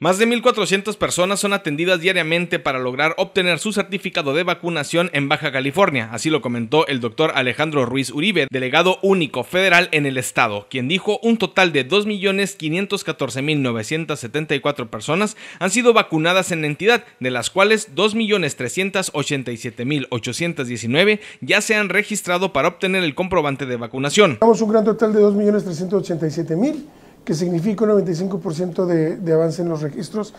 Más de 1.400 personas son atendidas diariamente para lograr obtener su certificado de vacunación en Baja California, así lo comentó el doctor Alejandro Ruiz Uribe, delegado único federal en el estado, quien dijo un total de 2.514.974 personas han sido vacunadas en la entidad, de las cuales 2.387.819 ya se han registrado para obtener el comprobante de vacunación. Tenemos un gran total de 2.387.000 que significa un 95% de, avance en los registros,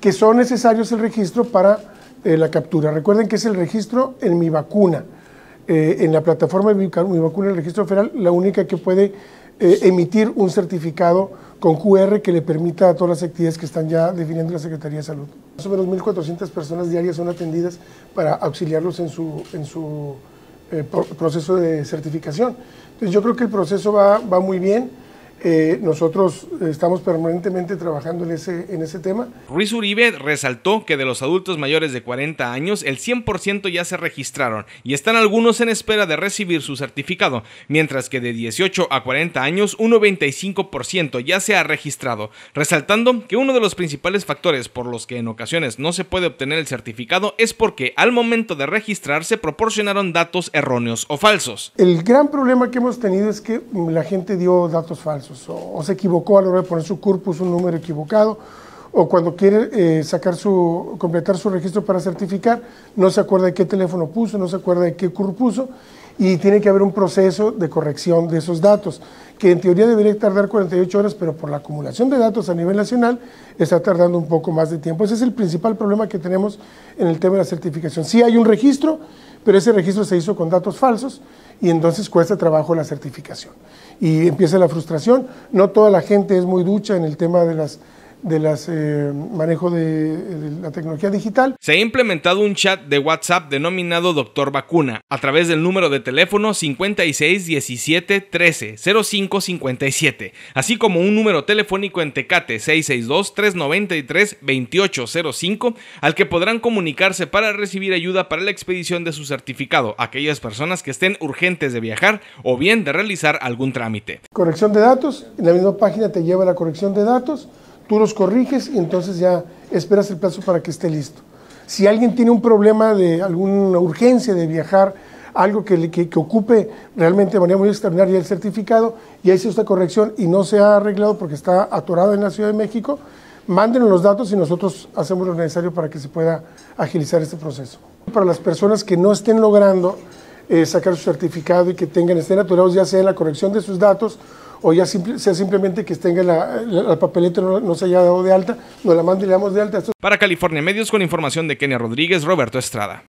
que son necesarios el registro para eh, la captura. Recuerden que es el registro en mi vacuna. Eh, en la plataforma de mi, vacuna, el registro federal, la única que puede eh, emitir un certificado con QR que le permita a todas las actividades que están ya definiendo la Secretaría de Salud. Más o menos 1.400 personas diarias son atendidas para auxiliarlos en su, en su proceso de certificación. Entonces yo creo que el proceso va, va muy bien. Eh, nosotros estamos permanentemente trabajando en ese, en ese tema. Ruiz Uribe resaltó que de los adultos mayores de 40 años, el 100% ya se registraron y están algunos en espera de recibir su certificado, mientras que de 18 a 40 años, un 95% ya se ha registrado, resaltando que uno de los principales factores por los que en ocasiones no se puede obtener el certificado es porque al momento de registrarse proporcionaron datos erróneos o falsos. El gran problema que hemos tenido es que la gente dio datos falsos. Pues, o, se equivocó a la hora de poner su corpus, un número equivocado, o cuando quiere eh, sacar su, completar su registro para certificar, no se acuerda de qué teléfono puso, no se acuerda de qué CUR puso, y tiene que haber un proceso de corrección de esos datos, que en teoría debería tardar 48 horas, pero por la acumulación de datos a nivel nacional está tardando un poco más de tiempo. Ese es el principal problema que tenemos en el tema de la certificación. si hay un registro, pero ese registro se hizo con datos falsos y entonces cuesta trabajo la certificación. Y empieza la frustración, no toda la gente es muy ducha en el tema de las de las eh, manejo de, la tecnología digital. Se ha implementado un chat de WhatsApp denominado Doctor Vacuna a través del número de teléfono 56 17 13 05 57, así como un número telefónico en Tecate 662 393 2805 al que podrán comunicarse para recibir ayuda para la expedición de su certificado aquellas personas que estén urgentes de viajar o bien de realizar algún trámite. Corrección de datos, en la misma página te lleva la corrección de datos tú los corriges y entonces ya esperas el plazo para que esté listo. Si alguien tiene un problema de alguna urgencia de viajar, algo que, ocupe realmente de manera muy ya el certificado y ahí se esta corrección y no se ha arreglado porque está atorado en la Ciudad de México, mándenos los datos y nosotros hacemos lo necesario para que se pueda agilizar este proceso. Para las personas que no estén logrando eh, sacar su certificado y que tengan, estén naturalizados ya sea en la corrección de sus datos o ya sea simplemente que tenga la, la, papeleta no, se haya dado de alta, nos la mande le damos de alta. Para California Medios con información de Kenia Rodríguez, Roberto Estrada.